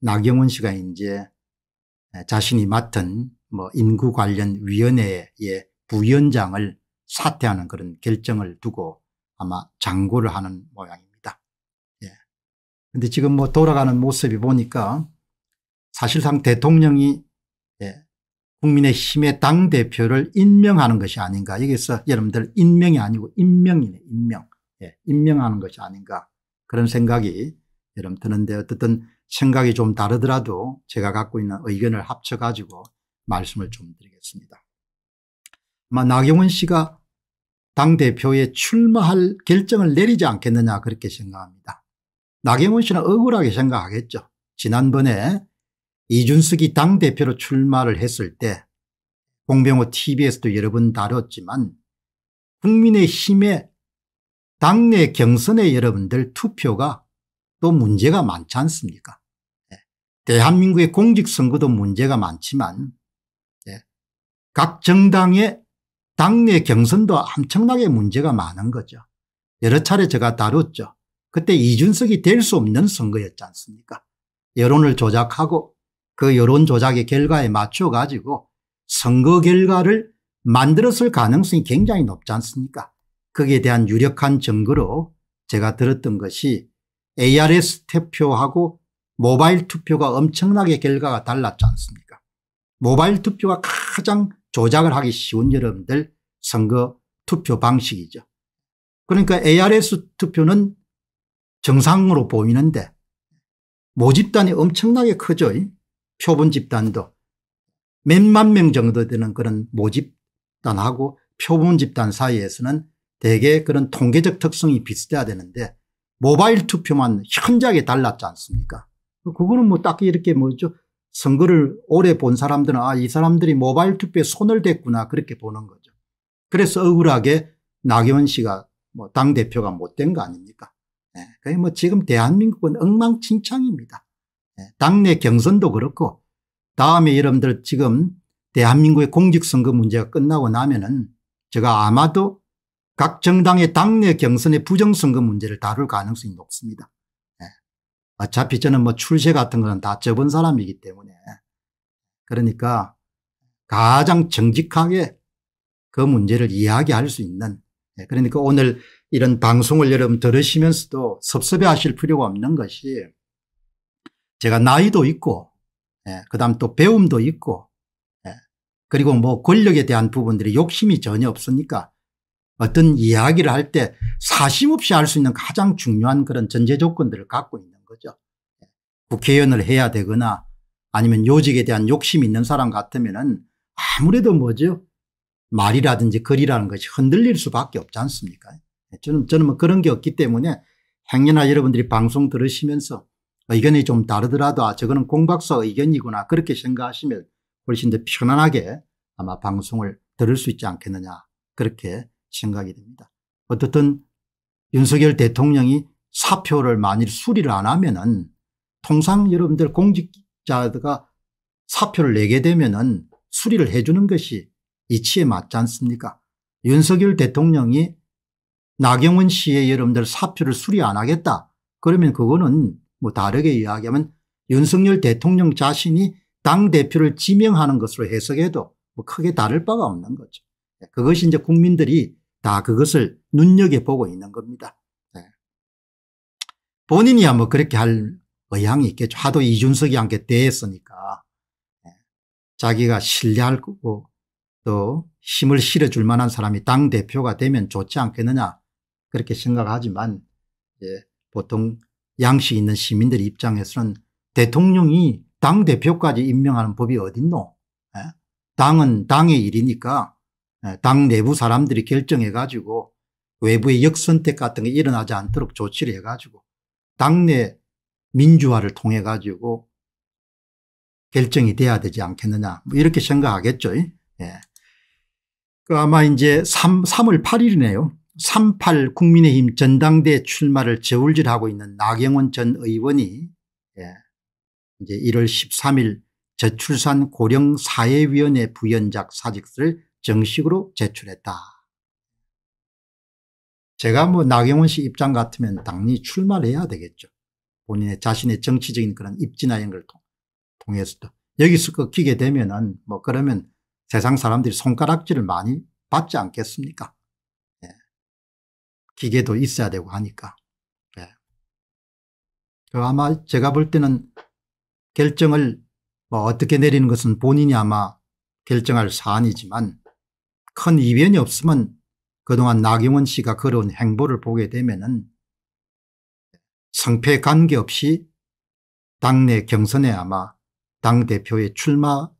나경원 씨가 이제 자신이 맡은 뭐 인구 관련 위원회의 부위원장을 사퇴하는 그런 결정을 두고 아마 장고를 하는 모양입니다. 예. 근데 지금 뭐 돌아가는 모습이 보니까 사실상 대통령이 예. 국민의힘의 당대표를 임명하는 것이 아닌가. 여기서 여러분들 임명이 아니고 임명이네, 임명. 예. 임명하는 것이 아닌가. 그런 생각이 여러분 드는데 어쨌든 생각이 좀 다르더라도 제가 갖고 있는 의견을 합쳐가지고 말씀을 좀 드리겠습니다. 아마 나경원 씨가 당대표에 출마할 결정을 내리지 않겠느냐 그렇게 생각합니다. 나경원 씨는 억울하게 생각하겠죠. 지난번에 이준석이 당대표로 출마를 했을 때 공병호 tv에서도 여러 번 다뤘지만 국민의힘의 당내 경선에 여러분들 투표가 또 문제가 많지 않습니까 예. 대한민국의 공직선거도 문제가 많지만 예. 각 정당의 당내 경선도 엄청나게 문제가 많은 거죠. 여러 차례 제가 다뤘죠. 그때 이준석이 될 수 없는 선거였지 않습니까 여론을 조작하고 그 여론 조작의 결과에 맞춰 가지고 선거 결과를 만들었을 가능성이 굉장히 높지 않습니까 그에 대한 유력한 증거로 제가 들었던 것이 ARS 투표하고 모바일 투표가 엄청나게 결과가 달랐지 않습니까 모바일 투표가 가장 조작을 하기 쉬운 여러분들 선거 투표 방식이죠. 그러니까 ARS 투표는 정상으로 보이는데 모집단이 엄청나게 커져 표본 집단도 몇만 명 정도 되는 그런 모집단하고 표본 집단 사이에서는 대개 그런 통계적 특성이 비슷해야 되는데 모바일 투표만 현저하게 달랐지 않습니까 그거는 뭐 딱 이렇게 뭐죠 선거를 오래 본 사람들은 아이 사람들이 모바일 투표에 손을 댔구나 그렇게 보는 거죠. 그래서 억울하게 나경원 씨가 뭐 당대표가 못 된 거 아닙니까 네. 그게 뭐 지금 대한민국은 엉망진창입니다. 네. 당내 경선도 그렇고 다음에 여러분들 지금 대한민국의 공직선거 문제가 끝나고 나면은 제가 아마도 각 정당의 당내 경선의 부정선거 문제를 다룰 가능성이 높습니다. 네. 어차피 저는 뭐 출세 같은 거는 다 접은 사람이기 때문에 그러니까 가장 정직하게 그 문제를 이야기할 수 있는 네. 그러니까 오늘 이런 방송을 여러분 들으시면서도 섭섭해하실 필요가 없는 것이 제가 나이도 있고 예, 그다음 또 배움도 있고 예, 그리고 뭐 권력에 대한 부분들이 욕심이 전혀 없으니까 어떤 이야기를 할 때 사심없이 할 수 있는 가장 중요한 그런 전제 조건들을 갖고 있는 거죠. 국회의원을 해야 되거나 아니면 요직에 대한 욕심이 있는 사람 같으면은 아무래도 뭐죠. 말이라든지 글이라는 것이 흔들릴 수밖에 없지 않습니까? 저는, 저는 뭐 그런 게 없기 때문에 행여나 여러분들이 방송 들으시면서 의견이 좀 다르더라도 아, 저거는 공박사 의견이구나 그렇게 생각하시면 훨씬 더 편안하게 아마 방송을 들을 수 있지 않겠느냐 그렇게 생각이 됩니다. 어떻든 윤석열 대통령이 사표를 만일 수리를 안 하면은 통상 여러분들 공직자가 사표를 내게 되면은 수리를 해주는 것이 이치에 맞지 않습니까? 윤석열 대통령이 나경원 씨의 여러분들 사표를 수리 안 하겠다. 그러면 그거는 뭐 다르게 이야기하면 윤석열 대통령 자신이 당대표를 지명하는 것으로 해석해도 뭐 크게 다를 바가 없는 거죠. 예, 그것이 이제 국민들이 다 그것을 눈여겨보고 있는 겁니다. 예. 본인이야 뭐 그렇게 할 의향이 있겠죠. 하도 이준석이한테 대했으니까 예. 자기가 신뢰할 거고 또 힘을 실어줄 만한 사람이 당대표가 되면 좋지 않겠느냐 그렇게 생각하지만 예, 보통 양식 있는 시민들 입장에서는 대통령이 당대표까지 임명하는 법이 어딨노 예? 당은 당의 일이니까 예, 당 내부 사람들이 결정해 가지고 외부의 역선택 같은 게 일어나지 않도록 조치를 해 가지고 당내 민주화를 통해 가지고 결정이 돼야 되지 않겠느냐 뭐 이렇게 생각하겠죠. 예. 그 아마 이제 3, 3월 8일이네요. 38 국민의힘 전당대 출마를 저울질하고 있는 나경원 전 의원이 예. 이제 1월 13일 저출산 고령사회위원회 부연작 사직서를 정식으로 제출했다. 제가 뭐 나경원 씨 입장 같으면 당연히 출마를 해야 되겠죠. 본인의 자신의 정치적인 그런 입지나 이런 걸 통해서도. 여기서 끼게 되면은 뭐 그러면 세상 사람들이 손가락질을 많이 받지 않겠습니까? 예. 기계도 있어야 되고 하니까. 예. 그 아마 제가 볼 때는 결정을 뭐 어떻게 내리는 것은 본인이 아마 결정할 사안이지만 큰 이변이 없으면 그동안 나경원 씨가 걸어온 행보를 보게 되면은 성패 관계없이 당내 경선에 아마 당대표의 출마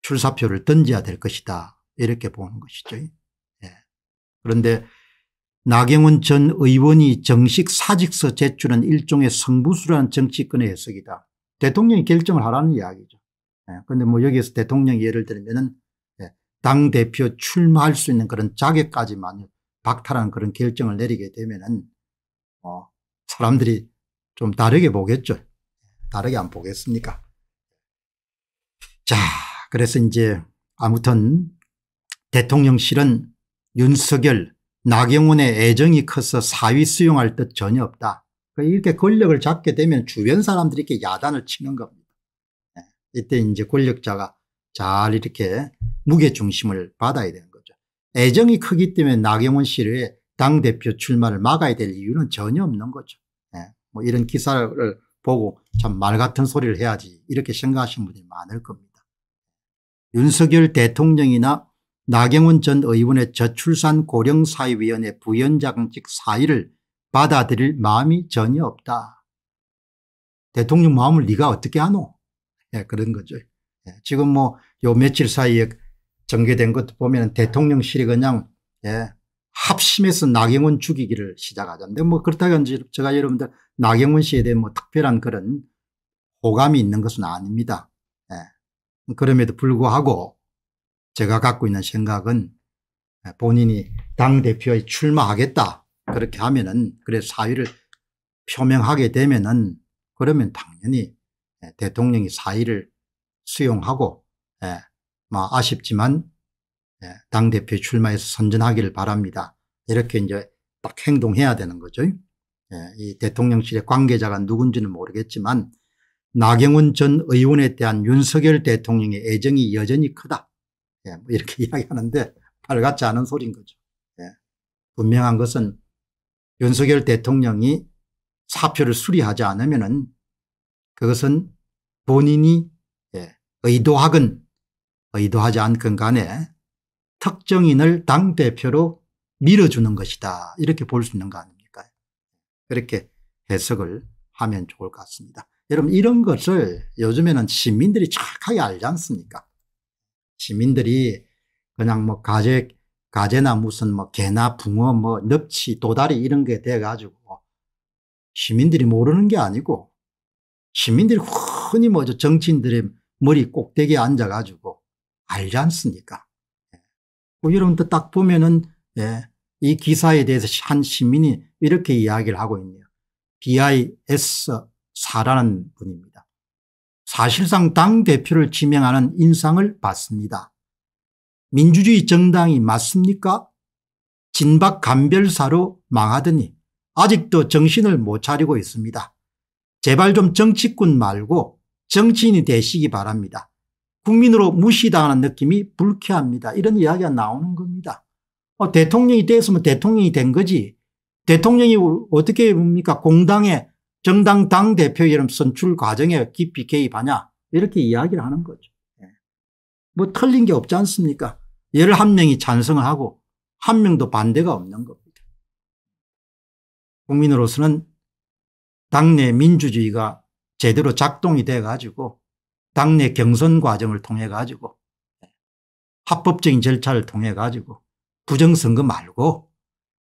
출사표를 던져야 될 것이다 이렇게 보는 것이죠. 예. 그런데 나경원 전 의원이 정식 사직서 제출은 일종의 성부수라는 정치권의 해석이다. 대통령이 결정을 하라는 이야기죠. 예. 그런데 뭐 여기에서 대통령이 예를 들면 은 당대표 출마할 수 있는 그런 자격까지만 박탈하는 그런 결정을 내리게 되면은 어 사람들이 좀 다르게 보겠죠. 다르게 안 보겠습니까? 자, 그래서 이제 아무튼 대통령실은 윤석열, 나경원의 애정이 커서 사위 수용할 뜻 전혀 없다. 그 이렇게 권력을 잡게 되면 주변 사람들이 이렇게 야단을 치는 겁니다. 예, 이때 이제 권력자가 잘 이렇게 무게중심을 받아야 되는 거죠. 애정이 크기 때문에 나경원 씨의 당대표 출마를 막아야 될 이유는 전혀 없는 거죠. 네. 뭐 이런 기사를 보고 참 말 같은 소리를 해야지 이렇게 생각하시는 분이 들 많을 겁니다. 윤석열 대통령이나 나경원 전 의원의 저출산 고령사회위원회 부연원장직 사의를 받아들일 마음이 전혀 없다. 대통령 마음을 네가 어떻게 아노? 예, 그런 거죠. 예, 지금 뭐 요 며칠 사이에 전개된 것 보면 대통령실이 그냥 예, 합심해서 나경원 죽이기를 시작하던데 뭐 그렇다고 제가 여러분들 나경원 씨에 대한 뭐 특별한 그런 호감이 있는 것은 아닙니다. 예. 그럼에도 불구하고 제가 갖고 있는 생각은 예, 본인이 당대표에 출마하겠다 그렇게 하면은 그래 사의를 표명하게 되면은 그러면 당연히 예, 대통령이 사의를 수용하고 예, 뭐 아쉽지만 예, 당대표 출마해서 선전하기를 바랍니다. 이렇게 이제 딱 행동해야 되는 거죠. 예, 이 대통령실의 관계자가 누군지는 모르겠지만 나경원 전 의원에 대한 윤석열 대통령의 애정이 여전히 크다. 예, 뭐 이렇게 이야기하는데 발같지 않은 소린 거죠. 분명한 것은 윤석열 대통령이 사표를 수리하지 않으면 은 그것은 본인이 의도하건 의도하지 않건 간에 특정인을 당대표로 밀어주는 것이다 이렇게 볼 수 있는 거 아닙니까 그렇게 해석을 하면 좋을 것 같습니다. 여러분 이런 것을 요즘에는 시민들이 착하게 알지 않습니까 시민들이 그냥 뭐 가재, 가재나 무슨 뭐 개나 붕어 뭐 넙치 도다리 이런 게 돼가지고 시민들이 모르는 게 아니고 시민들이 흔히 뭐 정치인들의 머리 꼭대기에 앉아가지고 알지 않습니까? 뭐 여러분도 딱 보면은 예, 이 기사에 대해서 한 시민이 이렇게 이야기를 하고 있네요. BIS4라는 분입니다. 사실상 당대표를 지명하는 인상을 받습니다. 민주주의 정당이 맞습니까? 진박 간별사로 망하더니 아직도 정신을 못 차리고 있습니다. 제발 좀 정치꾼 말고 정치인이 되시기 바랍니다. 국민으로 무시당하는 느낌이 불쾌합니다. 이런 이야기가 나오는 겁니다. 어, 대통령이 됐으면 대통령이 된 거지. 대통령이 어떻게 뭡니까 공당의 정당 당대표 이름 선출 과정에 깊이 개입하냐 이렇게 이야기를 하는 거죠. 예. 뭐 틀린 게 없지 않습니까 11명이 찬성을 하고 한 명도 반대가 없는 겁니다. 국민으로서는 당내 민주주의가 제대로 작동이 돼가지고 당내 경선 과정을 통해 가지고 합법적인 절차를 통해 가지고 부정선거 말고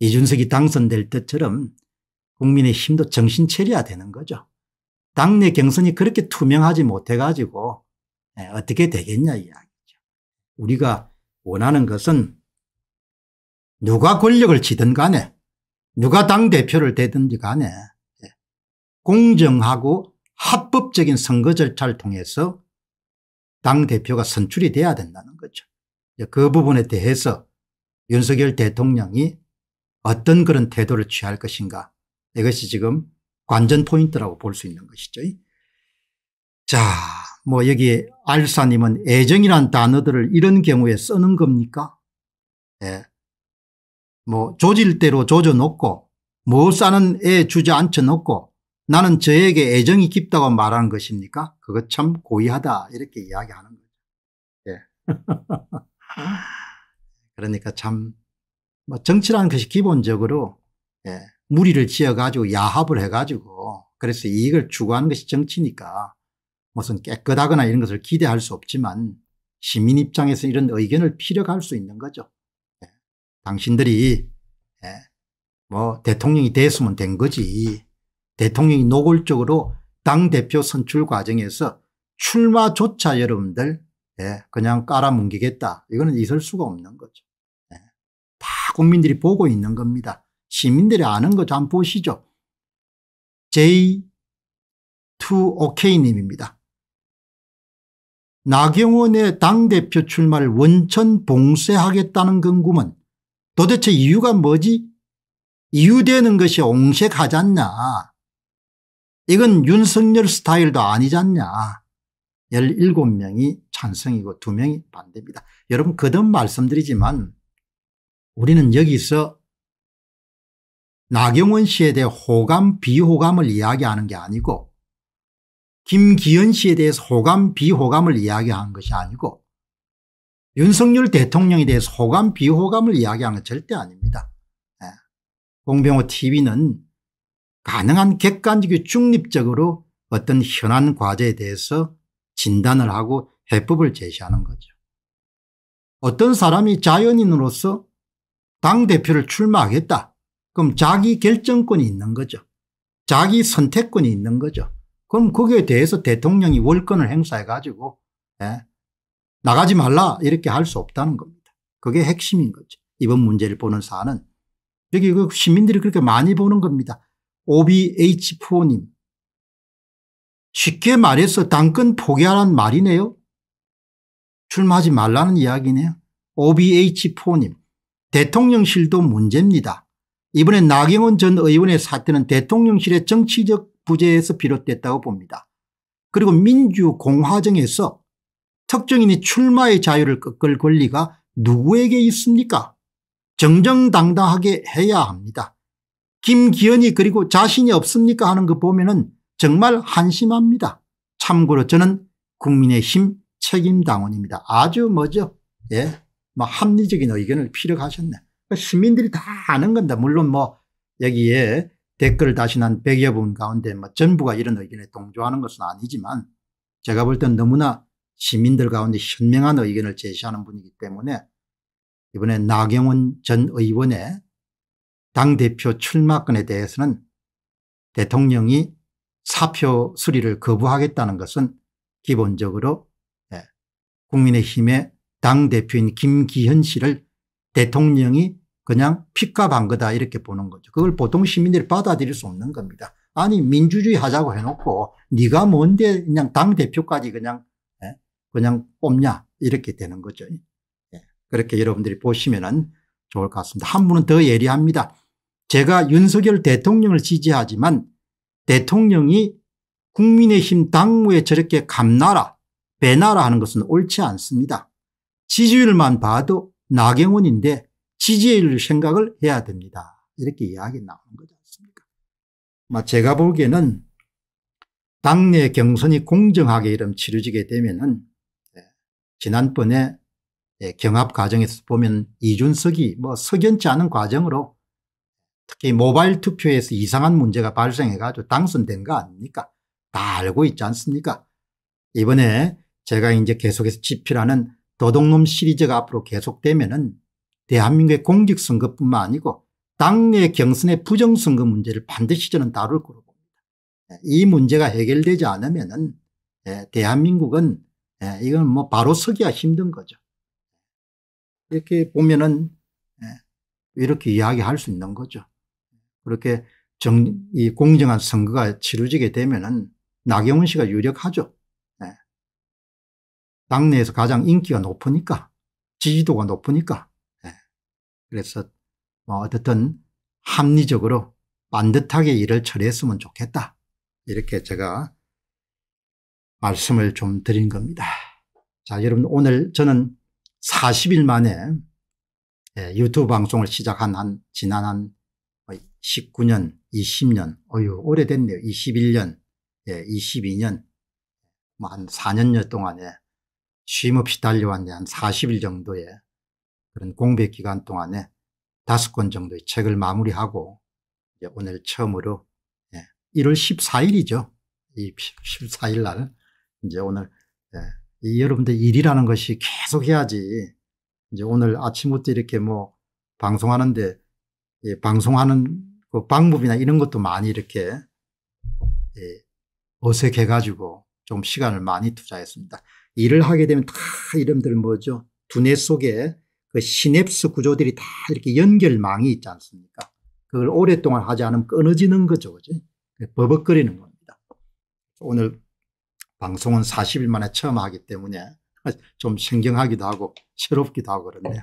이준석이 당선될 때처럼 국민의 힘도 정신 차려야 되는 거죠. 당내 경선이 그렇게 투명하지 못해 가지고 예, 어떻게 되겠냐 이야기죠. 우리가 원하는 것은 누가 권력을 지든 간에 누가 당대표를 되든지 간에 예, 공정하고 합법적인 선거 절차를 통해서 당대표가 선출이 돼야 된다는 거죠. 그 부분에 대해서 윤석열 대통령이 어떤 그런 태도를 취할 것인가 이것이 지금 관전 포인트라고 볼 수 있는 것이죠. 자, 뭐 여기 알사님은 애정이란 단어들을 이런 경우에 쓰는 겁니까? 예. 뭐 조질대로 조져놓고 뭐 싸는 애 주저앉혀놓고 나는 저에게 애정이 깊다고 말하는 것입니까? 그것 참 고의하다 이렇게 이야기하는 거죠. 예. 그러니까 참뭐 정치라는 것이 기본적으로 예. 무리를 지어가지고 야합을 해가지고 그래서 이익을 추구하는 것이 정치니까 무슨 깨끗하거나 이런 것을 기대할 수 없지만 시민 입장에서 이런 의견을 피력할 수 있는 거죠. 예. 당신들이 예, 뭐 대통령이 됐으면 된 거지 대통령이 노골적으로 당대표 선출 과정에서 출마조차 여러분들 예, 그냥 깔아뭉개겠다 이거는 있을 수가 없는 거죠. 예. 다 국민들이 보고 있는 겁니다. 시민들이 아는 거죠. 한번 보시죠. J2OK님입니다. 나경원의 당대표 출마를 원천 봉쇄하겠다는 근구은 도대체 이유가 뭐지? 이유되는 것이 옹색하지않냐 이건 윤석열 스타일도 아니지 않냐. 17명이 찬성이고 2명이 반대입니다. 여러분 거듭 말씀드리지만 우리는 여기서 나경원 씨에 대해 호감 비호감을 이야기하는 게 아니고 김기현 씨에 대해서 호감 비호감을 이야기한 것이 아니고 윤석열 대통령에 대해서 호감 비호감을 이야기하는건 절대 아닙니다. 예. 공병호 tv는 가능한 객관적이고 중립적으로 어떤 현안 과제에 대해서 진단을 하고 해법을 제시하는 거죠. 어떤 사람이 자연인으로서 당대표를 출마하겠다. 그럼 자기 결정권이 있는 거죠. 자기 선택권이 있는 거죠. 그럼 거기에 대해서 대통령이 월권을 행사해 가지고 예, 나가지 말라 이렇게 할 수 없다는 겁니다. 그게 핵심인 거죠. 이번 문제를 보는 사안은 여기 그 시민들이 그렇게 많이 보는 겁니다. OBH4님. 쉽게 말해서 당근 포기하란 말이네요. 출마하지 말라는 이야기네요. OBH4님. 대통령실도 문제입니다. 이번에 나경원 전 의원의 사태는 대통령실의 정치적 부재에서 비롯됐다고 봅니다. 그리고 민주공화정에서 특정인이 출마의 자유를 꺾을 권리가 누구에게 있습니까? 정정당당하게 해야 합니다. 김기현이 그리고 자신이 없습니까 하는 거 보면은 정말 한심합니다. 참고로 저는 국민의힘 책임당원입니다. 아주 뭐죠? 예. 뭐 합리적인 의견을 피력하셨네. 뭐 시민들이 다 아는 건데 물론 뭐 여기에 댓글을 다시 난 100여 분 가운데 뭐 전부가 이런 의견에 동조하는 것은 아니지만 제가 볼 땐 너무나 시민들 가운데 현명한 의견을 제시하는 분이기 때문에 이번에 나경원 전 의원의 당대표 출마권에 대해서는 대통령이 사표 수리를 거부하겠다는 것은 기본적으로 예, 국민의힘의 당대표인 김기현 씨를 대통령이 그냥 핏값한 거다 이렇게 보는 거죠. 그걸 보통 시민들이 받아들일 수 없는 겁니다. 아니 민주주의 하자고 해놓고 네가 뭔데 그냥 당대표까지 그냥 예, 그냥 뽑냐 이렇게 되는 거죠. 예, 그렇게 여러분들이 보시면 좋을 것 같습니다. 한 분은 더 예리합니다. 제가 윤석열 대통령을 지지하지만 대통령이 국민의힘 당무에 저렇게 감나라 배나라 하는 것은 옳지 않습니다. 지지율만 봐도 나경원인데 지지율 생각을 해야 됩니다. 이렇게 이야기 나오는 거지 않습니까 제가 보기에는 당내 경선이 공정하게 이런 치러지게 되면 은 예, 지난번에 예, 경합 과정에서 보면 이준석이 뭐 석연치 않은 과정으로 특히 모바일 투표에서 이상한 문제가 발생해 가지고 당선된 거 아닙니까 다 알고 있지 않습니까 이번에 제가 이제 계속해서 집필하는 도둑놈 시리즈가 앞으로 계속되면은 대한민국의 공직선거뿐만 아니고 당내 경선의 부정선거 문제를 반드시 저는 다룰 거로 봅니다. 예, 이 문제가 해결되지 않으면은 예, 대한민국은 예, 이건 뭐 바로 서기가 힘든 거죠. 이렇게 보면은 이렇게 이야기할 수 있는 거죠. 그렇게 정, 이 공정한 선거가 치루지게 되면은 나경원 씨가 유력하죠. 네. 당내에서 가장 인기가 높으니까 지지도가 높으니까 네. 그래서 뭐 어쨌든 합리적으로 반듯하게 일을 처리했으면 좋겠다 이렇게 제가 말씀을 좀 드린 겁니다. 자 여러분 오늘 저는 40일 만에 예, 유튜브 방송을 시작한 한 지난 한 19년, 20년, 어유 오래됐네요. 21년, 예, 22년, 뭐한 4년여 동안에 쉼없이 달려왔네 한 40일 정도의 그런 공백 기간 동안에 다섯 권 정도의 책을 마무리하고 이제 오늘 처음으로 예, 1월 14일이죠. 이 14일 날 이제 오늘 예, 이 여러분들 일이라는 것이 계속 해야지 이제 오늘 아침부터 이렇게 뭐 방송하는데 예, 방송하는 그 방법이나 이런 것도 많이 이렇게 예, 어색해가지고 좀 시간을 많이 투자했습니다. 일을 하게 되면 다 이름들 뭐죠? 두뇌 속에 그 시냅스 구조들이 다 이렇게 연결망이 있지 않습니까? 그걸 오랫동안 하지 않으면 끊어지는 거죠. 그지? 그 버벅거리는 겁니다. 오늘 방송은 40일 만에 처음 하기 때문에 좀 생경하기도 하고 새롭기도 하고 그렇네요.